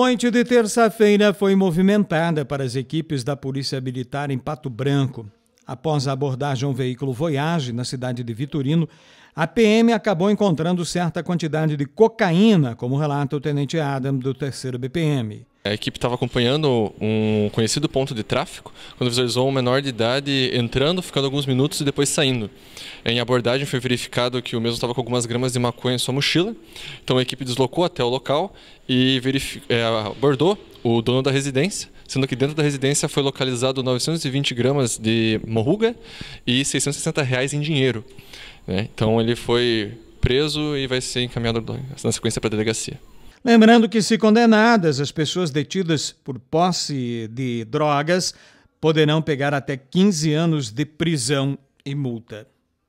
Noite de terça-feira foi movimentada para as equipes da Polícia Militar em Pato Branco. Após a abordagem a um veículo Voyage na cidade de Vitorino, a PM acabou encontrando certa quantidade de cocaína, como relata o tenente Adam do 3 BPM. A equipe estava acompanhando um conhecido ponto de tráfico quando visualizou um menor de idade entrando, ficando alguns minutos e depois saindo. Em abordagem foi verificado que o mesmo estava com algumas gramas de maconha em sua mochila, então a equipe deslocou até o local e é, abordou o dono da residência sendo que dentro da residência foi localizado 920 gramas de morruga e 660 reais em dinheiro. Né? Então ele foi preso e vai ser encaminhado na sequência para a delegacia. Lembrando que, se condenadas, as pessoas detidas por posse de drogas poderão pegar até 15 anos de prisão e multa.